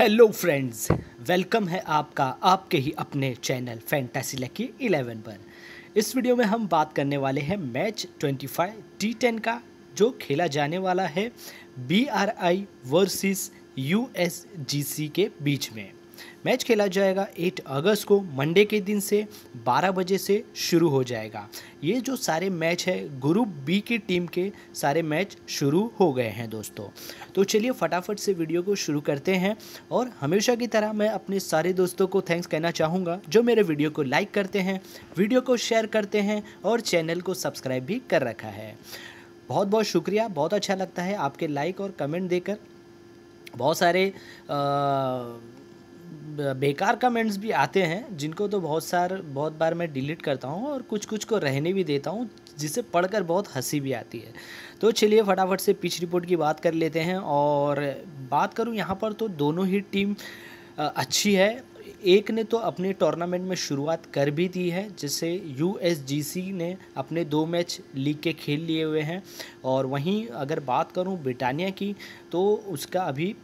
hello friends welcome है आपका आपके ही अपने चैनल फैंटेसी लकी इलेवन पर इस वीडियो में हम बात करने वाले हैं मैच 25 टी टेन का जो खेला जाने वाला है B R I versus C के बीच में मैच खेला जाएगा 8 अगस्त को मंडे के दिन से 12 बजे से शुरू हो जाएगा ये जो सारे मैच है ग्रुप बी की टीम के सारे मैच शुरू हो गए हैं दोस्तों तो चलिए फटाफट से वीडियो को शुरू करते हैं और हमेशा की तरह मैं अपने सारे दोस्तों को थैंक्स कहना चाहूँगा जो मेरे वीडियो को लाइक करते हैं वीडियो को शेयर करते हैं और चैनल को सब्सक्राइब भी कर रखा है बहुत बहुत शुक्रिया बहुत अच्छा लगता है आपके लाइक और कमेंट देकर बहुत सारे आ, बेकार कमेंट्स भी आते हैं जिनको तो बहुत सार बहुत बार मैं डिलीट करता हूँ और कुछ कुछ को रहने भी देता हूँ जिसे पढ़कर बहुत हंसी भी आती है तो चलिए फटाफट से पिच रिपोर्ट की बात कर लेते हैं और बात करूँ यहाँ पर तो दोनों ही टीम अच्छी है एक ने तो अपने टूर्नामेंट में शुरुआत कर भी दी है जिसे यू ने अपने दो मैच लीग के खेल लिए हुए हैं और वहीं अगर बात करूं ब्रिटानिया की तो उसका अभी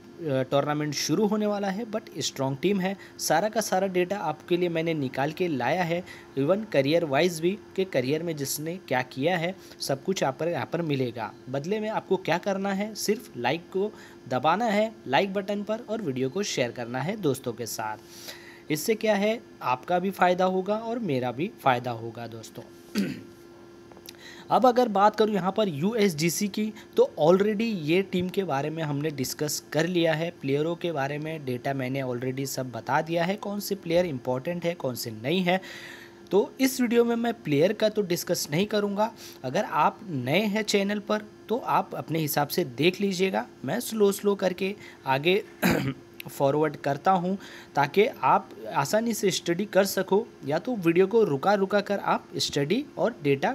टूर्नामेंट शुरू होने वाला है बट स्ट्रॉन्ग टीम है सारा का सारा डेटा आपके लिए मैंने निकाल के लाया है इवन करियर वाइज भी कि करियर में जिसने क्या किया है सब कुछ आप पर यहाँ पर मिलेगा बदले में आपको क्या करना है सिर्फ लाइक को दबाना है लाइक बटन पर और वीडियो को शेयर करना है दोस्तों के साथ इससे क्या है आपका भी फ़ायदा होगा और मेरा भी फ़ायदा होगा दोस्तों अब अगर बात करूँ यहाँ पर यू की तो ऑलरेडी ये टीम के बारे में हमने डिस्कस कर लिया है प्लेयरों के बारे में डेटा मैंने ऑलरेडी सब बता दिया है कौन से प्लेयर इंपॉर्टेंट है कौन से नहीं है तो इस वीडियो में मैं प्लेयर का तो डिस्कस नहीं करूँगा अगर आप नए हैं चैनल पर तो आप अपने हिसाब से देख लीजिएगा मैं स्लो स्लो करके आगे फॉरवर्ड करता हूं ताकि आप आसानी से स्टडी कर सको या तो वीडियो को रुका रुका कर आप स्टडी और डेटा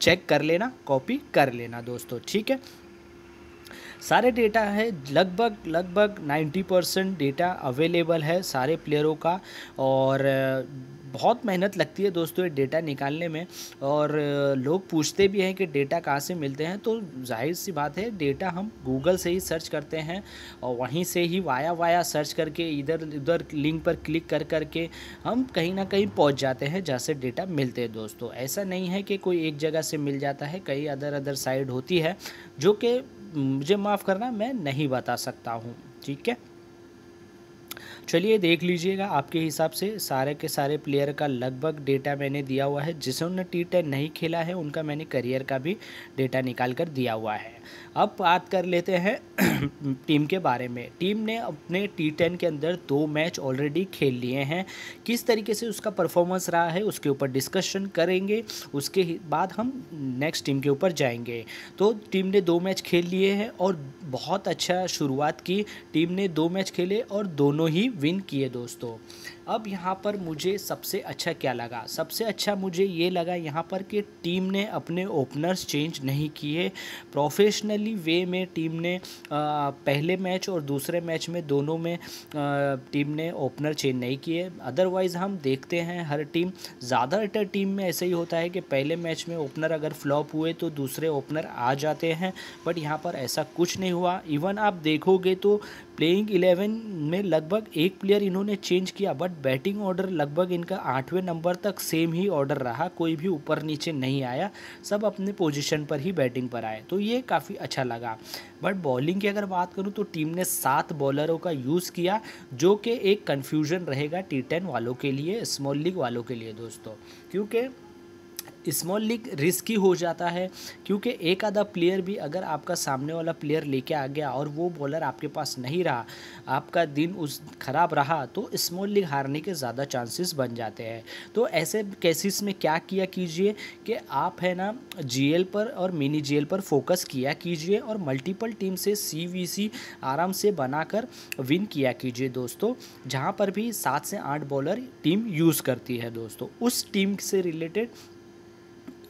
चेक कर लेना कॉपी कर लेना दोस्तों ठीक है सारे डेटा है लगभग लगभग 90 परसेंट डेटा अवेलेबल है सारे प्लेयरों का और बहुत मेहनत लगती है दोस्तों ये डेटा निकालने में और लोग पूछते भी हैं कि डेटा कहाँ से मिलते हैं तो जाहिर सी बात है डेटा हम गूगल से ही सर्च करते हैं और वहीं से ही वाया वाया सर्च करके इधर उधर लिंक पर क्लिक कर करके हम कहीं ना कहीं पहुँच जाते हैं जहाँ से डेटा मिलते हैं दोस्तों ऐसा नहीं है कि कोई एक जगह से मिल जाता है कई अदर अदर साइड होती है जो कि मुझे माफ़ करना मैं नहीं बता सकता हूँ ठीक है चलिए देख लीजिएगा आपके हिसाब से सारे के सारे प्लेयर का लगभग डेटा मैंने दिया हुआ है जिसे उन्होंने टी टेन नहीं खेला है उनका मैंने करियर का भी डेटा निकाल कर दिया हुआ है अब बात कर लेते हैं टीम के बारे में टीम ने अपने टी टेन के अंदर दो मैच ऑलरेडी खेल लिए हैं किस तरीके से उसका परफॉर्मेंस रहा है उसके ऊपर डिस्कशन करेंगे उसके बाद हम नेक्स्ट टीम के ऊपर जाएंगे तो टीम ने दो मैच खेल लिए हैं और बहुत अच्छा शुरुआत की टीम ने दो मैच खेले और दोनों ही विन किए दोस्तों अब यहाँ पर मुझे सबसे अच्छा क्या लगा सबसे अच्छा मुझे ये लगा यहाँ पर कि टीम ने अपने ओपनर्स चेंज नहीं किए प्रोफेश ट्रेडिशनली वे में टीम ने पहले मैच और दूसरे मैच में दोनों में टीम ने ओपनर चेंज नहीं किए अदरवाइज़ हम देखते हैं हर टीम ज़्यादातर टीम में ऐसे ही होता है कि पहले मैच में ओपनर अगर फ्लॉप हुए तो दूसरे ओपनर आ जाते हैं बट यहाँ पर ऐसा कुछ नहीं हुआ इवन आप देखोगे तो प्लेइंग इलेवन में लगभग एक प्लेयर इन्होंने चेंज किया बट बैटिंग ऑर्डर लगभग इनका आठवें नंबर तक सेम ही ऑर्डर रहा कोई भी ऊपर नीचे नहीं आया सब अपने पोजीशन पर ही बैटिंग पर आए तो ये काफ़ी अच्छा लगा बट बॉलिंग की अगर बात करूँ तो टीम ने सात बॉलरों का यूज़ किया जो कि एक कन्फ्यूजन रहेगा टी टेन वालों के लिए स्मॉल लीग वालों के लिए दोस्तों क्योंकि स्मॉल लीग रिस्की हो जाता है क्योंकि एक आधा प्लेयर भी अगर आपका सामने वाला प्लेयर लेके आ गया और वो बॉलर आपके पास नहीं रहा आपका दिन उस खराब रहा तो स्मॉल लीग हारने के ज़्यादा चांसेस बन जाते हैं तो ऐसे केसेस में क्या किया कीजिए कि आप है ना जीएल पर और मिनी जीएल पर फोकस किया कीजिए और मल्टीपल टीम से सी आराम से बनाकर विन किया कीजिए दोस्तों जहाँ पर भी सात से आठ बॉलर टीम यूज़ करती है दोस्तों उस टीम से रिलेटेड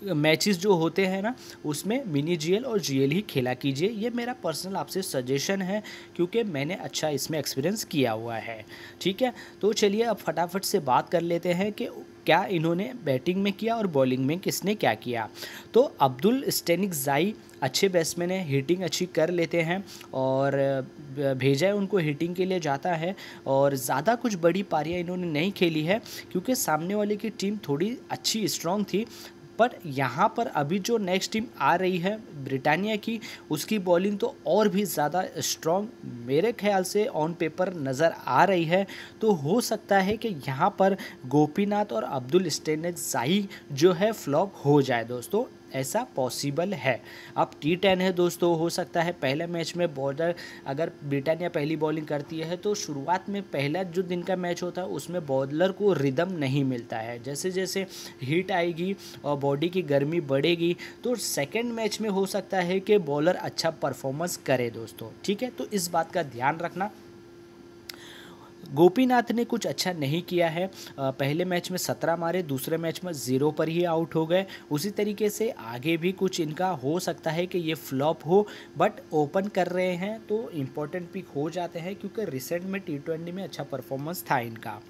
मैचेस जो होते हैं ना उसमें मिनी जीएल और जीएल ही खेला कीजिए ये मेरा पर्सनल आपसे सजेशन है क्योंकि मैंने अच्छा इसमें एक्सपीरियंस किया हुआ है ठीक है तो चलिए अब फटाफट से बात कर लेते हैं कि क्या इन्होंने बैटिंग में किया और बॉलिंग में किसने क्या किया तो अब्दुल स्टेनिक जाई अच्छे बैट्समैन है हीटिंग अच्छी कर लेते हैं और भेजा है उनको हीटिंग के लिए जाता है और ज़्यादा कुछ बड़ी पारियाँ इन्होंने नहीं खेली है क्योंकि सामने वाले की टीम थोड़ी अच्छी स्ट्रॉन्ग थी पर यहाँ पर अभी जो नेक्स्ट टीम आ रही है ब्रिटानिया की उसकी बॉलिंग तो और भी ज़्यादा स्ट्रॉन्ग मेरे ख्याल से ऑन पेपर नज़र आ रही है तो हो सकता है कि यहाँ पर गोपीनाथ और अब्दुल स्टेनक जाही जो है फ्लॉप हो जाए दोस्तों ऐसा पॉसिबल है अब टी टेन है दोस्तों हो सकता है पहले मैच में बॉर्डर अगर ब्रिटानिया पहली बॉलिंग करती है तो शुरुआत में पहला जो दिन का मैच होता है उसमें बॉलर को रिदम नहीं मिलता है जैसे जैसे हीट आएगी और बॉडी की गर्मी बढ़ेगी तो सेकेंड मैच में हो सकता है कि बॉलर अच्छा परफॉर्मेंस करे दोस्तों ठीक है तो इस बात का ध्यान रखना गोपीनाथ ने कुछ अच्छा नहीं किया है पहले मैच में सत्रह मारे दूसरे मैच में ज़ीरो पर ही आउट हो गए उसी तरीके से आगे भी कुछ इनका हो सकता है कि ये फ्लॉप हो बट ओपन कर रहे हैं तो इम्पोर्टेंट पिक हो जाते हैं क्योंकि रिसेंट में टी ट्वेंटी में अच्छा परफॉर्मेंस था इनका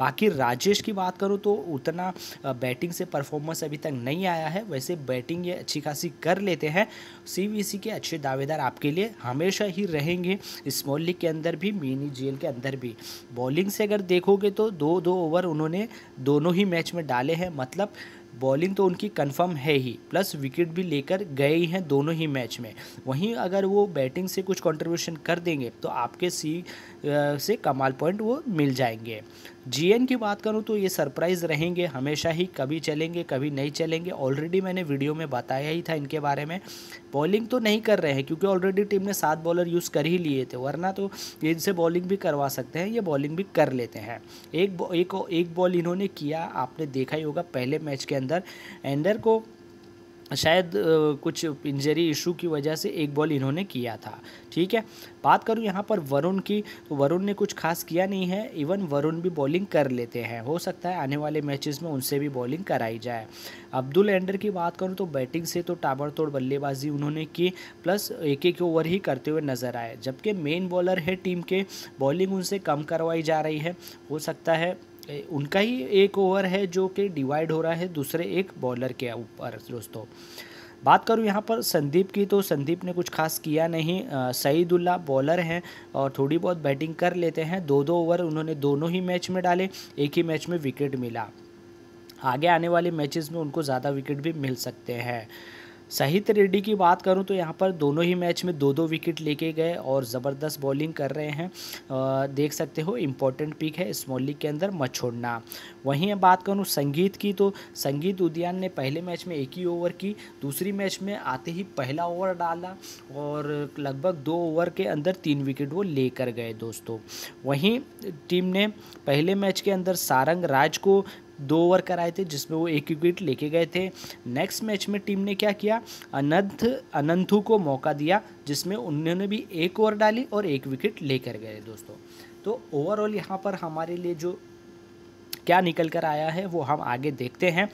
बाकी राजेश की बात करूँ तो उतना बैटिंग से परफॉर्मेंस अभी तक नहीं आया है वैसे बैटिंग ये अच्छी खासी कर लेते हैं सी के अच्छे दावेदार आपके लिए हमेशा ही रहेंगे स्मॉल लीग के अंदर भी मिनी जेल के अंदर भी बॉलिंग से अगर देखोगे तो दो दो ओवर उन्होंने दोनों ही मैच में डाले हैं मतलब बॉलिंग तो उनकी कंफर्म है ही प्लस विकेट भी लेकर गए ही हैं दोनों ही मैच में वहीं अगर वो बैटिंग से कुछ कंट्रीब्यूशन कर देंगे तो आपके सी से कमाल पॉइंट वो मिल जाएंगे जीएन की बात करूँ तो ये सरप्राइज़ रहेंगे हमेशा ही कभी चलेंगे कभी नहीं चलेंगे ऑलरेडी मैंने वीडियो में बताया ही था इनके बारे में बॉलिंग तो नहीं कर रहे हैं क्योंकि ऑलरेडी टीम ने सात बॉलर यूज़ कर ही लिए थे वरना तो इनसे बॉलिंग भी करवा सकते हैं ये बॉलिंग भी कर लेते हैं एक एक, एक बॉल इन्होंने किया आपने देखा ही होगा पहले मैच के अंदर एंडर को शायद कुछ इंजरी इशू की वजह से एक बॉल इन्होंने किया था ठीक है बात करूं यहाँ पर वरुण की तो वरुण ने कुछ खास किया नहीं है इवन वरुण भी बॉलिंग कर लेते हैं हो सकता है आने वाले मैचेस में उनसे भी बॉलिंग कराई जाए अब्दुल एंडर की बात करूं तो बैटिंग से तो ताबड़तोड़ बल्लेबाजी उन्होंने की प्लस एक एक ओवर ही करते हुए नजर आए जबकि मेन बॉलर है टीम के बॉलिंग उनसे कम करवाई जा रही है हो सकता है उनका ही एक ओवर है जो कि डिवाइड हो रहा है दूसरे एक बॉलर के ऊपर दोस्तों बात करूं यहाँ पर संदीप की तो संदीप ने कुछ खास किया नहीं सईदुल्ला बॉलर हैं और थोड़ी बहुत बैटिंग कर लेते हैं दो दो ओवर उन्होंने दोनों ही मैच में डाले एक ही मैच में विकेट मिला आगे आने वाले मैचेस में उनको ज़्यादा विकेट भी मिल सकते हैं साहित्य रेड्डी की बात करूं तो यहाँ पर दोनों ही मैच में दो दो विकेट लेके गए और ज़बरदस्त बॉलिंग कर रहे हैं देख सकते हो इम्पोर्टेंट पिक है स्मॉल लीग के अंदर मत छोड़ना वहीं बात करूँ संगीत की तो संगीत उद्यान ने पहले मैच में एक ही ओवर की दूसरी मैच में आते ही पहला ओवर डाला और लगभग दो ओवर के अंदर तीन विकेट वो लेकर गए दोस्तों वहीं टीम ने पहले मैच के अंदर सारंग राज को दो ओवर कराए थे जिसमें वो एक विकेट लेके गए थे नेक्स्ट मैच में टीम ने क्या किया अनंत अनंथु को मौका दिया जिसमें उन्होंने भी एक ओवर डाली और एक विकेट लेकर गए दोस्तों तो ओवरऑल यहाँ पर हमारे लिए जो क्या निकल कर आया है वो हम आगे देखते हैं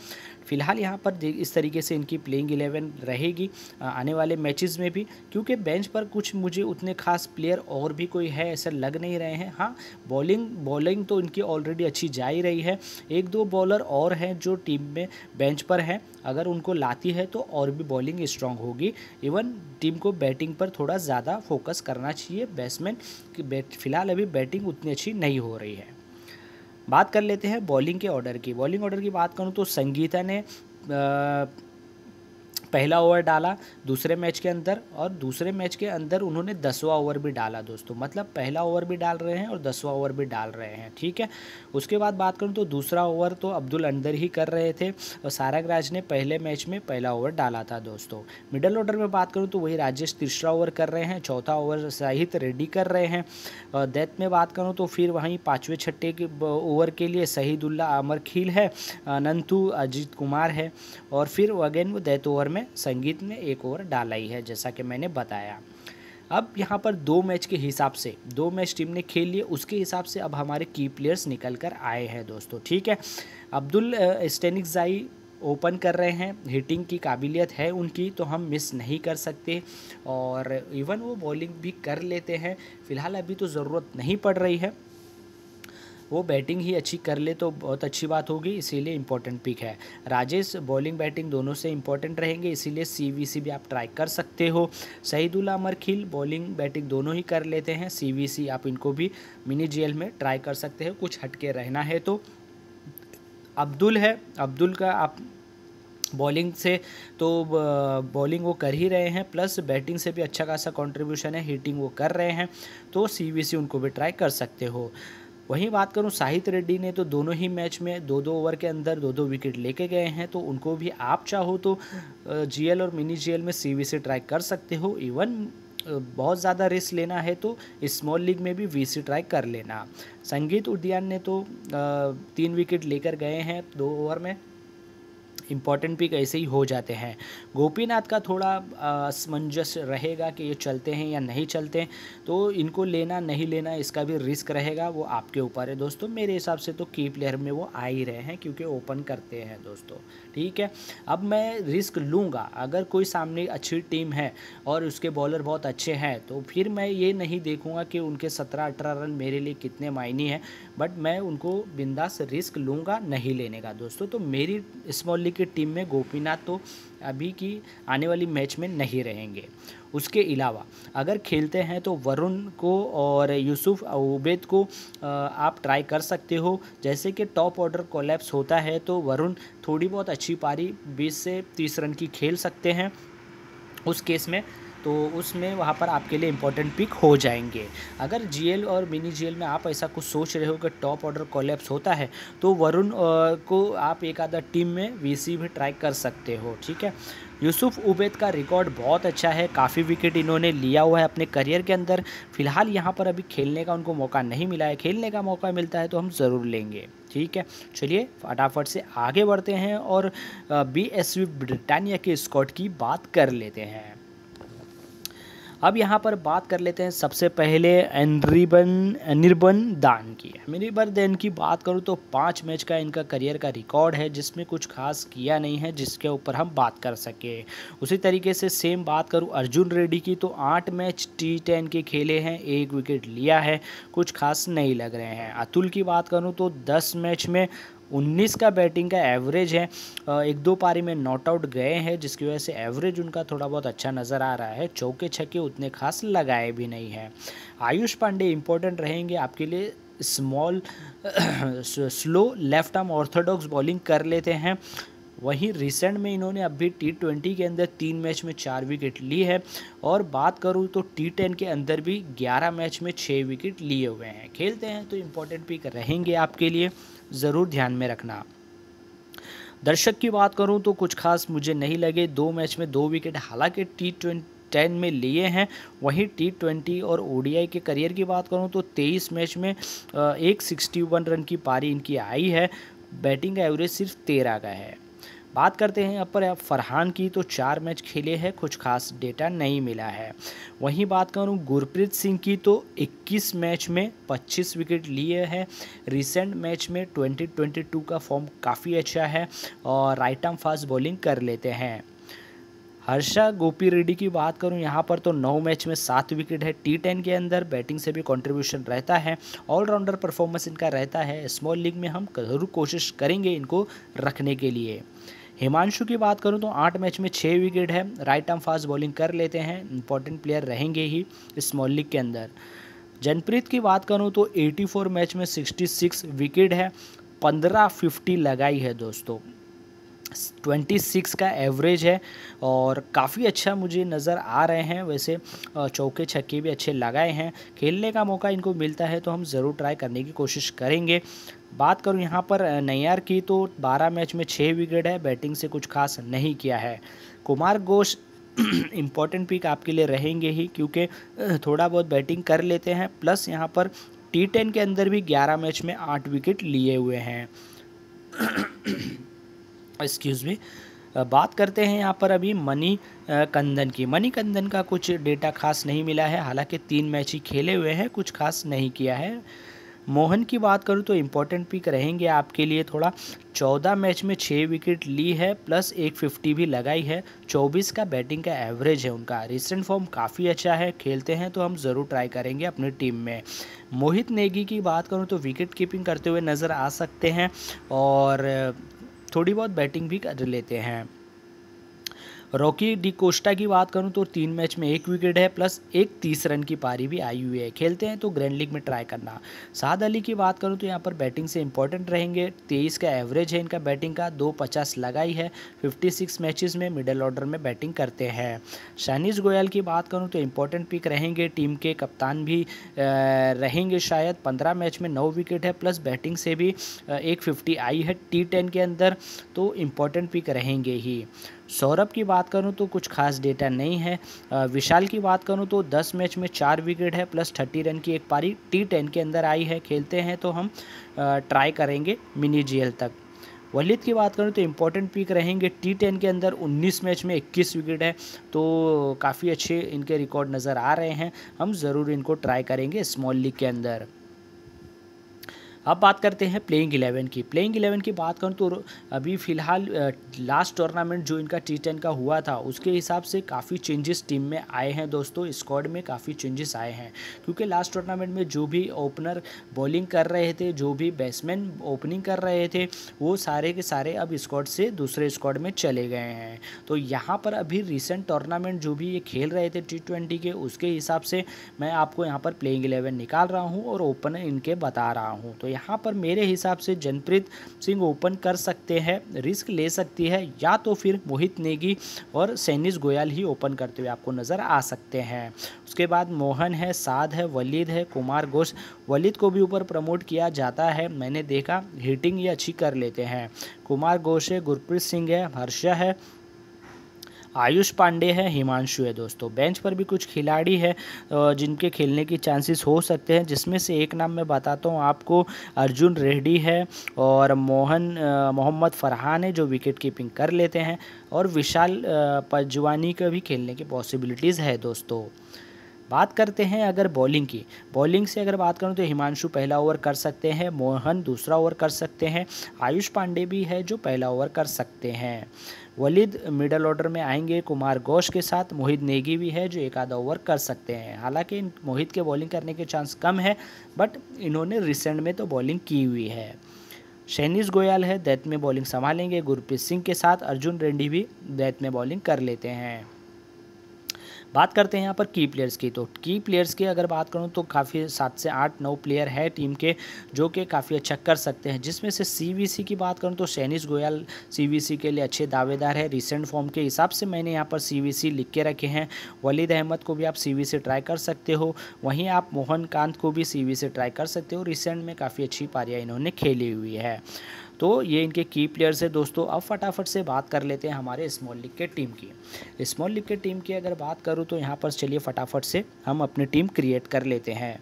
फिलहाल यहाँ पर इस तरीके से इनकी प्लेइंग इलेवन रहेगी आने वाले मैचेस में भी क्योंकि बेंच पर कुछ मुझे उतने खास प्लेयर और भी कोई है ऐसा लग नहीं रहे हैं हाँ बॉलिंग बॉलिंग तो इनकी ऑलरेडी अच्छी जा ही रही है एक दो बॉलर और हैं जो टीम में बेंच पर हैं अगर उनको लाती है तो और भी बॉलिंग स्ट्रांग होगी इवन टीम को बैटिंग पर थोड़ा ज़्यादा फोकस करना चाहिए बैट्समैन की फिलहाल अभी बैटिंग उतनी अच्छी नहीं हो रही है बात कर लेते हैं बॉलिंग के ऑर्डर की बॉलिंग ऑर्डर की बात करूँ तो संगीता ने पहला ओवर डाला दूसरे मैच के अंदर और दूसरे मैच के अंदर उन्होंने दसवां ओवर भी डाला दोस्तों मतलब पहला ओवर भी डाल रहे हैं और दसवां ओवर भी डाल रहे हैं ठीक है उसके बाद बात करूँ तो दूसरा ओवर तो अब्दुल अंदर ही कर रहे थे और सारक राज ने पहले मैच में पहला ओवर डाला था दोस्तों मिडल ऑर्डर में बात करूँ तो वही राजेश तीसरा ओवर कर रहे हैं चौथा ओवर साहित रेड्डी कर रहे हैं और डेथ में बात करूँ तो फिर वहीं पाँचवें छठे के ओवर के लिए शहीदुल्ला अमर खील है अनंतु अजीत कुमार है और फिर अगेन वो डेथ ओवर में संगीत में एक ओवर डालाई है जैसा कि मैंने बताया अब यहाँ पर दो मैच के हिसाब से दो मैच टीम ने खेल लिए उसके हिसाब से अब हमारे की प्लेयर्स निकल कर आए हैं दोस्तों ठीक है अब्दुल स्टेनिकजाई ओपन कर रहे हैं हिटिंग की काबिलियत है उनकी तो हम मिस नहीं कर सकते और इवन वो बॉलिंग भी कर लेते हैं फ़िलहाल अभी तो ज़रूरत नहीं पड़ रही है वो बैटिंग ही अच्छी कर ले तो बहुत अच्छी बात होगी इसीलिए इंपॉर्टेंट पिक है राजेश बॉलिंग बैटिंग दोनों से इंपॉर्टेंट रहेंगे इसीलिए सी वी सी भी आप ट्राई कर सकते हो सईदुल्ला अमर खिल बॉलिंग बैटिंग दोनों ही कर लेते हैं सी वी सी आप इनको भी मिनी जी में ट्राई कर सकते हो कुछ हटके रहना है तो अब्दुल है अब्दुल का आप बॉलिंग से तो बॉलिंग वो कर ही रहे हैं प्लस बैटिंग से भी अच्छा खासा कंट्रीब्यूशन है हिटिंग वो कर रहे हैं तो सी उनको भी ट्राई कर सकते हो वहीं बात करूं साहित रेड्डी ने तो दोनों ही मैच में दो दो ओवर के अंदर दो दो विकेट लेके गए हैं तो उनको भी आप चाहो तो जीएल और मिनी जीएल में सीवी से ट्राई कर सकते हो इवन बहुत ज़्यादा रिस्क लेना है तो स्मॉल लीग में भी वीसी ट्राई कर लेना संगीत उद्यान ने तो तीन विकेट लेकर गए हैं दो ओवर में इम्पॉर्टेंट पिक ऐसे ही हो जाते हैं गोपीनाथ का थोड़ा असमंजस रहेगा कि ये चलते हैं या नहीं चलते तो इनको लेना नहीं लेना इसका भी रिस्क रहेगा वो आपके ऊपर है दोस्तों मेरे हिसाब से तो की प्लेयर में वो आ ही रहे हैं क्योंकि ओपन करते हैं दोस्तों ठीक है अब मैं रिस्क लूँगा अगर कोई सामने अच्छी टीम है और उसके बॉलर बहुत अच्छे हैं तो फिर मैं ये नहीं देखूँगा कि उनके सत्रह अठारह रन मेरे लिए कितने मायने हैं बट मैं उनको बिंदास रिस्क लूँगा नहीं लेने का दोस्तों तो मेरी स्मॉल लीग की टीम में गोपीनाथ तो अभी की आने वाली मैच में नहीं रहेंगे उसके अलावा अगर खेलते हैं तो वरुण को और यूसुफ उबैद को आप ट्राई कर सकते हो जैसे कि टॉप ऑर्डर कोलैप्स होता है तो वरुण थोड़ी बहुत अच्छी पारी 20 से 30 रन की खेल सकते हैं उस केस में तो उसमें वहाँ पर आपके लिए इंपॉर्टेंट पिक हो जाएंगे अगर जी और मिनी जी में आप ऐसा कुछ सोच रहे हो कि टॉप ऑर्डर कोलेप्स होता है तो वरुण को आप एक आधा टीम में वी भी ट्राई कर सकते हो ठीक है यूसुफ उबैद का रिकॉर्ड बहुत अच्छा है काफ़ी विकेट इन्होंने लिया हुआ है अपने करियर के अंदर फिलहाल यहाँ पर अभी खेलने का उनको मौका नहीं मिला है खेलने का मौका मिलता है तो हम ज़रूर लेंगे ठीक है चलिए फटाफट से आगे बढ़ते हैं और बी एस ब्रिटानिया के स्कॉट की बात कर लेते हैं अब यहाँ पर बात कर लेते हैं सबसे पहले एनरिबन निर्बन दान की निर्बन दैन की बात करूँ तो पाँच मैच का इनका करियर का रिकॉर्ड है जिसमें कुछ खास किया नहीं है जिसके ऊपर हम बात कर सके उसी तरीके से सेम बात करूँ अर्जुन रेड्डी की तो आठ मैच टी टेन के खेले हैं एक विकेट लिया है कुछ खास नहीं लग रहे हैं अतुल की बात करूँ तो दस मैच में 19 का बैटिंग का एवरेज है एक दो पारी में नॉट आउट गए हैं जिसकी वजह से एवरेज उनका थोड़ा बहुत अच्छा नज़र आ रहा है चौके छक्के उतने खास लगाए भी नहीं हैं आयुष पांडे इंपॉर्टेंट रहेंगे आपके लिए small slow left arm orthodox bowling कर लेते हैं वहीं रिसेंट में इन्होंने अभी टी ट्वेंटी के अंदर तीन मैच में चार विकेट ली है और बात करूँ तो टी टेन के अंदर भी ग्यारह मैच में छः विकेट लिए हुए हैं खेलते हैं तो इम्पोर्टेंट पिक रहेंगे आपके लिए ज़रूर ध्यान में रखना दर्शक की बात करूं तो कुछ खास मुझे नहीं लगे दो मैच में दो विकेट हालांकि टी ट्वेंटी में लिए हैं वहीं टी ट्वेंटी और ओडीआई के करियर की बात करूं तो तेईस मैच में एक सिक्सटी वन रन की पारी इनकी आई है बैटिंग का एवरेज सिर्फ तेरह का है बात करते हैं अपर फरहान की तो चार मैच खेले हैं कुछ खास डेटा नहीं मिला है वहीं बात करूं गुरप्रीत सिंह की तो 21 मैच में 25 विकेट लिए हैं रिसेंट मैच में 2022 का फॉर्म काफ़ी अच्छा है और राइट आर्म फास्ट बॉलिंग कर लेते हैं हर्षा गोपी रेड्डी की बात करूं यहां पर तो नौ मैच में सात विकेट है टी टेन के अंदर बैटिंग से भी कंट्रीब्यूशन रहता है ऑलराउंडर परफॉर्मेंस इनका रहता है स्मॉल लीग में हम ज़रूर कोशिश करेंगे इनको रखने के लिए हिमांशु की बात करूं तो आठ मैच में छः विकेट है राइट आर्म फास्ट बॉलिंग कर लेते हैं इंपॉर्टेंट प्लेयर रहेंगे ही स्मॉल लीग के अंदर जनप्रीत की बात करूं तो 84 मैच में 66 विकेट है 15 फिफ्टी लगाई है दोस्तों ट्वेंटी सिक्स का एवरेज है और काफ़ी अच्छा मुझे नज़र आ रहे हैं वैसे चौके छक्के भी अच्छे लगाए हैं खेलने का मौका इनको मिलता है तो हम ज़रूर ट्राई करने की कोशिश करेंगे बात करूं यहाँ पर नैयर की तो 12 मैच में 6 विकेट है बैटिंग से कुछ खास नहीं किया है कुमार घोष इम्पॉर्टेंट पिक आपके लिए रहेंगे ही क्योंकि थोड़ा बहुत बैटिंग कर लेते हैं प्लस यहाँ पर टी टेन के अंदर भी ग्यारह मैच में आठ विकेट लिए हुए हैं एक्सक्यूज़ मी बात करते हैं यहाँ पर अभी मनी कंदन की मनी कंदन का कुछ डेटा खास नहीं मिला है हालांकि तीन मैच ही खेले हुए हैं कुछ खास नहीं किया है मोहन की बात करूँ तो इम्पोर्टेंट पिक रहेंगे आपके लिए थोड़ा चौदह मैच में छः विकेट ली है प्लस एक फिफ्टी भी लगाई है चौबीस का बैटिंग का एवरेज है उनका रिसेंट फॉर्म काफ़ी अच्छा है खेलते हैं तो हम ज़रूर ट्राई करेंगे अपनी टीम में मोहित नेगी की बात करूँ तो विकेट कीपिंग करते हुए नज़र आ सकते हैं और थोड़ी बहुत बैटिंग भी कर लेते हैं रॉकी डी कोस्टा की बात करूँ तो तीन मैच में एक विकेट है प्लस एक तीस रन की पारी भी आई हुई है खेलते हैं तो ग्रैंड लीग में ट्राई करना साद अली की बात करूँ तो यहाँ पर बैटिंग से इंपॉर्टेंट रहेंगे तेईस का एवरेज है इनका बैटिंग का दो पचास लगाई है फिफ्टी सिक्स मैचेज में मिडल ऑर्डर में बैटिंग करते हैं शानिज गोयल की बात करूँ तो इंपॉर्टेंट पिक रहेंगे टीम के कप्तान भी रहेंगे शायद पंद्रह मैच में नौ विकेट है प्लस बैटिंग से भी एक फिफ्टी आई है टी टेन के अंदर तो इम्पोर्टेंट पिक रहेंगे ही सौरभ की बात करूं तो कुछ खास डेटा नहीं है विशाल की बात करूं तो 10 मैच में चार विकेट है प्लस 30 रन की एक पारी टी टेन के अंदर आई है खेलते हैं तो हम ट्राई करेंगे मिनी जी तक वलित की बात करूँ तो इम्पोर्टेंट पिक रहेंगे टी टेन के अंदर 19 मैच में 21 विकेट है तो काफ़ी अच्छे इनके रिकॉर्ड नज़र आ रहे हैं हम ज़रूर इनको ट्राई करेंगे स्मॉल लीग के अंदर अब बात करते हैं प्लेइंग इलेवन की प्लेइंग इलेवन की बात करूँ तो अभी फ़िलहाल लास्ट टूर्नामेंट जो इनका टी टेन का हुआ था उसके हिसाब से काफ़ी चेंजेस टीम में आए हैं दोस्तों स्क्वाड में काफ़ी चेंजेस आए हैं क्योंकि लास्ट टूर्नामेंट में जो भी ओपनर बॉलिंग कर रहे थे जो भी बैट्समैन ओपनिंग कर रहे थे वो सारे के सारे अब स्क्वाड से दूसरे स्क्वाड में चले गए हैं तो यहाँ पर अभी रिसेंट टूर्नामेंट जो भी ये खेल रहे थे टी के उसके हिसाब से मैं आपको यहाँ पर प्लेइंग इलेवन निकाल रहा हूँ और ओपनर इनके बता रहा हूँ तो यहाँ पर मेरे हिसाब से जनप्रीत सिंह ओपन कर सकते हैं रिस्क ले सकती है या तो फिर मोहित नेगी और सैनिस गोयल ही ओपन करते हुए आपको नज़र आ सकते हैं उसके बाद मोहन है साध है वलीद है कुमार घोष वलीद को भी ऊपर प्रमोट किया जाता है मैंने देखा हिटिंग ये अच्छी कर लेते हैं कुमार घोष है गुरप्रीत सिंह है हर्षा है आयुष पांडे हैं हिमांशु है दोस्तों बेंच पर भी कुछ खिलाड़ी है जिनके खेलने की चांसेस हो सकते हैं जिसमें से एक नाम मैं बताता हूँ आपको अर्जुन रेड्डी है और मोहन मोहम्मद फरहान है जो विकेट कीपिंग कर लेते हैं और विशाल पजवानी का भी खेलने की पॉसिबिलिटीज़ है दोस्तों बात करते हैं अगर बॉलिंग की बॉलिंग से अगर बात करूँ तो हिमांशु पहला ओवर कर सकते हैं मोहन दूसरा ओवर कर सकते हैं आयुष पांडे भी है जो पहला ओवर कर सकते हैं वलिद मिडल ऑर्डर में आएंगे कुमार घोष के साथ मोहित नेगी भी है जो एक आधा ओवर कर सकते हैं हालांकि मोहित के बॉलिंग करने के चांस कम है बट इन्होंने रिसेंट में तो बॉलिंग की हुई है शैनिस गोयल है दैत में बॉलिंग संभालेंगे गुरप्रीत सिंह के साथ अर्जुन रेड्डी भी दैत में बॉलिंग कर लेते हैं बात करते हैं यहाँ पर की प्लेयर्स की तो की प्लेयर्स की अगर बात करूँ तो काफ़ी सात से आठ नौ प्लेयर है टीम के जो कि काफ़ी अच्छा कर सकते हैं जिसमें से सी की बात करूँ तो सैनिश गोयल सी के लिए अच्छे दावेदार है रिसेंट फॉर्म के हिसाब से मैंने यहाँ पर सी लिख के रखे हैं वलीद अहमद को भी आप सी से ट्राई कर सकते हो वहीं आप मोहन कांत को भी सी से ट्राई कर सकते हो रिसेंट में काफ़ी अच्छी पारियाँ इन्होंने खेली हुई है तो ये इनके की प्लेयर्स है दोस्तों अब फटाफट से बात कर लेते हैं हमारे स्मॉल लीग के टीम की स्मॉल लीग के टीम की अगर बात करूँ तो यहाँ पर चलिए फटाफट से हम अपनी टीम क्रिएट कर लेते हैं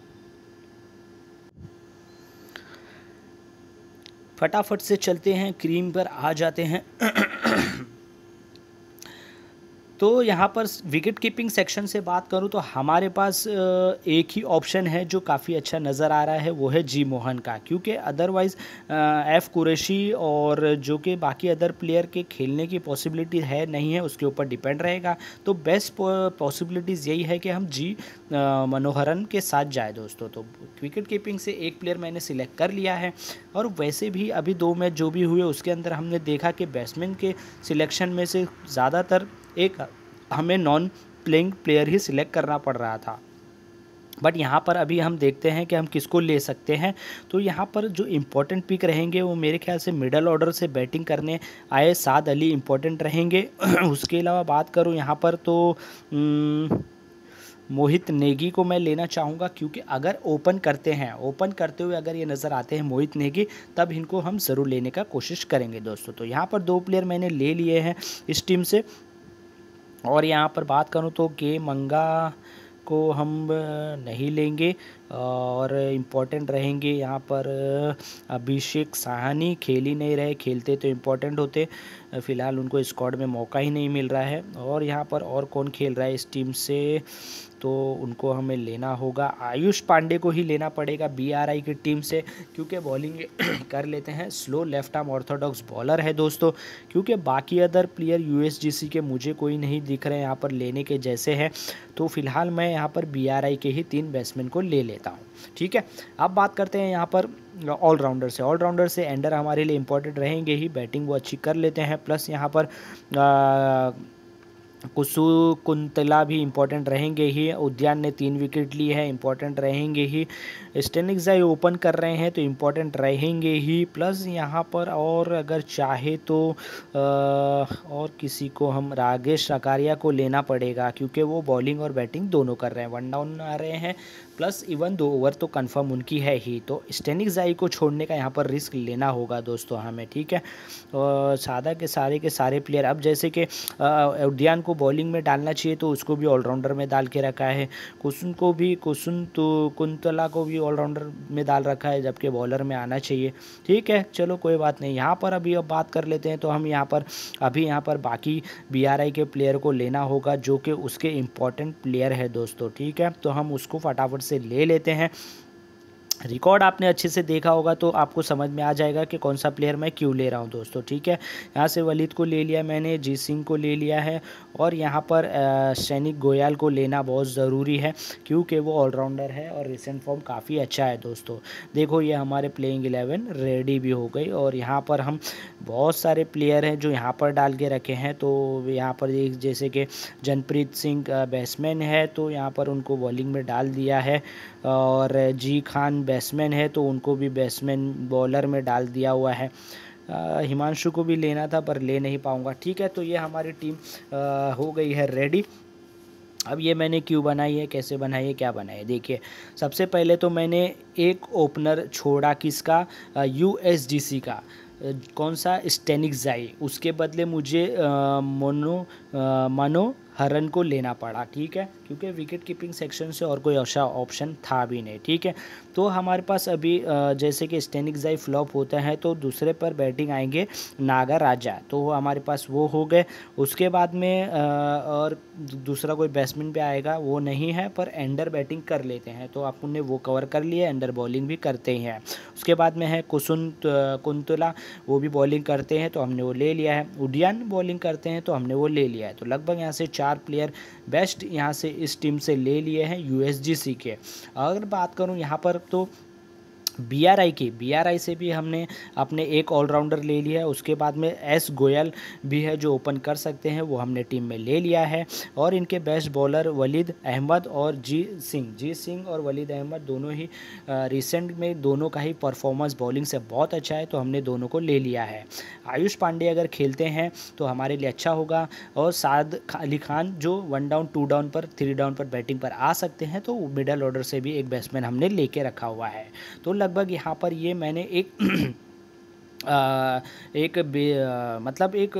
फटाफट से चलते हैं क्रीम पर आ जाते हैं तो यहाँ पर विकेट कीपिंग सेक्शन से बात करूँ तो हमारे पास एक ही ऑप्शन है जो काफ़ी अच्छा नज़र आ रहा है वो है जी मोहन का क्योंकि अदरवाइज़ एफ़ कुरैशी और जो कि बाकी अदर प्लेयर के खेलने की पॉसिबिलिटी है नहीं है उसके ऊपर डिपेंड रहेगा तो बेस्ट पॉसिबिलिटीज़ यही है कि हम जी मनोहरन के साथ जाए दोस्तों तो विकेट कीपिंग से एक प्लेयर मैंने सिलेक्ट कर लिया है और वैसे भी अभी दो मैच जो भी हुए उसके अंदर हमने देखा कि बैट्समैन के सिलेक्शन में से ज़्यादातर एक हमें नॉन प्लेइंग प्लेयर ही सिलेक्ट करना पड़ रहा था बट यहाँ पर अभी हम देखते हैं कि हम किसको ले सकते हैं तो यहाँ पर जो इम्पोर्टेंट पिक रहेंगे वो मेरे ख्याल से मिडल ऑर्डर से बैटिंग करने आए साद अली इम्पोर्टेंट रहेंगे उसके अलावा बात करूँ यहाँ पर तो मोहित नेगी को मैं लेना चाहूँगा क्योंकि अगर ओपन करते हैं ओपन करते हुए अगर ये नज़र आते हैं मोहित नेगी तब इनको हम ज़रूर लेने का कोशिश करेंगे दोस्तों तो यहाँ पर दो प्लेयर मैंने ले लिए हैं इस टीम से और यहाँ पर बात करूँ तो गे मंगा को हम नहीं लेंगे और इम्पॉर्टेंट रहेंगे यहाँ पर अभिषेक साहनी खेल ही नहीं रहे खेलते तो इम्पॉर्टेंट होते फ़िलहाल उनको स्क्वाड में मौका ही नहीं मिल रहा है और यहाँ पर और कौन खेल रहा है इस टीम से तो उनको हमें लेना होगा आयुष पांडे को ही लेना पड़ेगा बीआरआई की टीम से क्योंकि बॉलिंग कर लेते हैं slow left arm orthodox bowler है दोस्तों क्योंकि बाकी अदर प्लेयर यूएसजीसी के मुझे कोई नहीं दिख रहे यहाँ पर लेने के जैसे हैं तो फिलहाल मैं यहाँ पर बीआरआई के ही तीन बैट्समैन को ले लेता देता हूँ ठीक है अब बात करते हैं यहाँ पर ऑलराउंडर से ऑलराउंडर से एंडर हमारे लिए इंपॉर्टेंट रहेंगे ही बैटिंग वो अच्छी कर लेते हैं प्लस यहाँ पर कुसु कुंतला भी इम्पोर्टेंट रहेंगे ही उद्यान ने तीन विकेट लिए हैं इम्पोर्टेंट रहेंगे ही स्टेन एग्जाई ओपन कर रहे हैं तो इम्पोर्टेंट रहेंगे ही प्लस यहाँ पर और अगर चाहे तो आ, और किसी को हम रागेश अकारिया को लेना पड़ेगा क्योंकि वो बॉलिंग और बैटिंग दोनों कर रहे हैं वन डाउन आ रहे हैं प्लस इवन दो ओवर तो कंफर्म उनकी है ही तो स्टेनिक जाई को छोड़ने का यहाँ पर रिस्क लेना होगा दोस्तों हमें ठीक है और सादा के सारे के सारे प्लेयर अब जैसे कि उद्यान को बॉलिंग में डालना चाहिए तो उसको भी ऑलराउंडर में डाल के रखा है कुसुन को भी कुसुन तो कुंतला को भी ऑलराउंडर में डाल रखा है जबकि बॉलर में आना चाहिए ठीक है चलो कोई बात नहीं यहाँ पर अभी अब बात कर लेते हैं तो हम यहाँ पर अभी यहाँ पर बाकी बी के प्लेयर को लेना होगा जो कि उसके इम्पॉर्टेंट प्लेयर है दोस्तों ठीक है तो हम उसको फटाफट से ले लेते हैं रिकॉर्ड आपने अच्छे से देखा होगा तो आपको समझ में आ जाएगा कि कौन सा प्लेयर मैं क्यों ले रहा हूँ दोस्तों ठीक है यहाँ से वलीद को ले लिया मैंने जी सिंह को ले लिया है और यहाँ पर सैनिक गोयल को लेना बहुत ज़रूरी है क्योंकि वो ऑलराउंडर है और रिसेंट फॉर्म काफ़ी अच्छा है दोस्तों देखो ये हमारे प्लेइंग एलेवन रेडी भी हो गई और यहाँ पर हम बहुत सारे प्लेयर हैं जो यहाँ पर डाल के रखे हैं तो यहाँ पर जैसे कि जनप्रीत सिंह बैट्समैन है तो यहाँ पर उनको बॉलिंग में डाल दिया है और जी खान बैट्समैन है तो उनको भी बैट्समैन बॉलर में डाल दिया हुआ है हिमांशु को भी लेना था पर ले नहीं पाऊँगा ठीक है तो ये हमारी टीम आ, हो गई है रेडी अब ये मैंने क्यों बनाई है कैसे बनाई है क्या बनाई है देखिए सबसे पहले तो मैंने एक ओपनर छोड़ा किसका यू का कौन सा स्टेनिक जाए उसके बदले मुझे मोनो मनो हरन को लेना पड़ा ठीक है क्योंकि विकेट कीपिंग सेक्शन से और कोई अच्छा ऑप्शन था भी नहीं ठीक है तो हमारे पास अभी जैसे कि जाई फ्लॉप होता है तो दूसरे पर बैटिंग आएंगे नागा राजा तो हमारे पास वो हो गए उसके बाद में और दूसरा कोई बैट्समैन भी आएगा वो नहीं है पर एंडर बैटिंग कर लेते हैं तो आप उनने वो कवर कर लिया एंडर बॉलिंग भी करते हैं उसके बाद में है कुसुन कुंतला वो भी बॉलिंग करते हैं तो हमने वो ले लिया है उडियन बॉलिंग करते हैं तो हमने वो ले लिया है तो लगभग यहाँ से चार प्लेयर बेस्ट यहाँ से इस टीम से ले लिए हैं यूएसजीसी के अगर बात करूँ यहाँ पर तो बीआरआई की बीआरआई से भी हमने अपने एक ऑलराउंडर ले लिया है उसके बाद में एस गोयल भी है जो ओपन कर सकते हैं वो हमने टीम में ले लिया है और इनके बेस्ट बॉलर वलीद अहमद और जी सिंह जी सिंह और वलीद अहमद दोनों ही रिसेंट में दोनों का ही परफॉर्मेंस बॉलिंग से बहुत अच्छा है तो हमने दोनों को ले लिया है आयुष पांडे अगर खेलते हैं तो हमारे लिए अच्छा होगा और साद अली खान जो वन डाउन टू डाउन पर थ्री डाउन पर बैटिंग पर आ सकते हैं तो मिडल ऑर्डर से भी एक बैट्समैन हमने ले रखा हुआ है तो लगभग यहाँ पर ये मैंने एक एक मतलब एक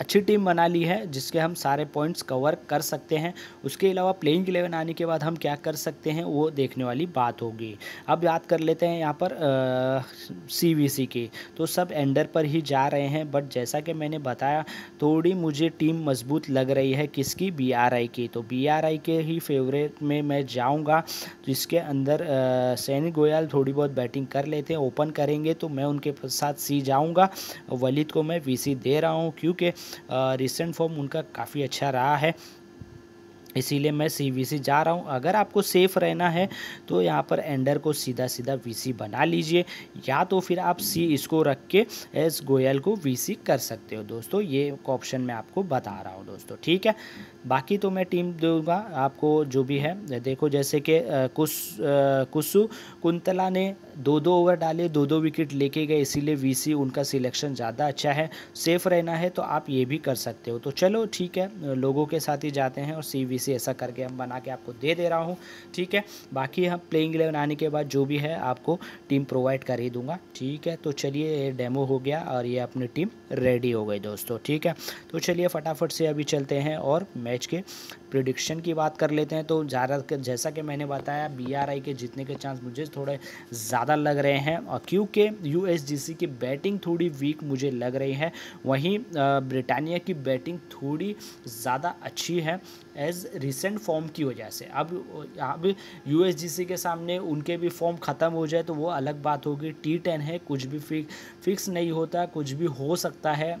अच्छी टीम बना ली है जिसके हम सारे पॉइंट्स कवर कर सकते हैं उसके अलावा प्लेइंग एलेवन आने के बाद हम क्या कर सकते हैं वो देखने वाली बात होगी अब याद कर लेते हैं यहाँ पर सी वी सी की तो सब एंडर पर ही जा रहे हैं बट जैसा कि मैंने बताया थोड़ी मुझे टीम मजबूत लग रही है किसकी बी आर आई की तो बी आर आई के ही फेवरेट में मैं जाऊँगा जिसके अंदर सैनी गोयल थोड़ी बहुत बैटिंग कर लेते हैं ओपन करेंगे तो मैं उनके साथ सी सी जाऊंगा वलीद को मैं वीसी दे रहा हूँ क्योंकि रिसेंट फॉर्म उनका काफ़ी अच्छा रहा है इसीलिए मैं सी वी सी जा रहा हूँ अगर आपको सेफ़ रहना है तो यहाँ पर एंडर को सीधा सीधा वी सी बना लीजिए या तो फिर आप सी इसको रख के एस गोयल को वी सी कर सकते हो दोस्तों ये ऑप्शन मैं आपको बता रहा हूँ दोस्तों ठीक है बाकी तो मैं टीम दूंगा आपको जो भी है देखो जैसे कि कुस कुसु कुंतला ने दो दो ओवर डाले दो दो विकेट लेके गए इसीलिए वीसी उनका सिलेक्शन ज़्यादा अच्छा है सेफ़ रहना है तो आप ये भी कर सकते हो तो चलो ठीक है लोगों के साथ ही जाते हैं और सी ऐसे ऐसा करके हम बना के आपको दे दे रहा हूँ ठीक है बाकी हम प्लेइंग इलेवन आने के बाद जो भी है आपको टीम प्रोवाइड कर ही दूंगा ठीक है तो चलिए ये डेमो हो गया और ये अपनी टीम रेडी हो गई दोस्तों ठीक है तो चलिए फटाफट से अभी चलते हैं और मैच के प्रिडिक्शन की बात कर लेते हैं तो ज़्यादा जैसा कि मैंने बताया बी के जीतने के चांस मुझे थोड़े ज़्यादा लग रहे हैं और क्योंकि यू की बैटिंग थोड़ी वीक मुझे लग रही है वहीं ब्रिटानिया की बैटिंग थोड़ी ज़्यादा अच्छी है एज रिसेंट फॉर्म की वजह से अब अब यू के सामने उनके भी फॉर्म ख़त्म हो जाए तो वो अलग बात होगी टी टेन है कुछ भी फिक्स नहीं होता कुछ भी हो सकता है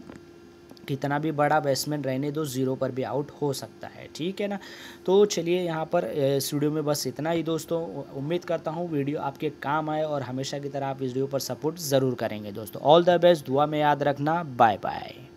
कितना भी बड़ा बैट्समैन रहने दो ज़ीरो पर भी आउट हो सकता है ठीक है ना तो चलिए यहाँ पर स्टूडियो में बस इतना ही दोस्तों उम्मीद करता हूँ वीडियो आपके काम आए और हमेशा की तरह आप इस वीडियो पर सपोर्ट ज़रूर करेंगे दोस्तों ऑल द बेस्ट दुआ में याद रखना बाय बाय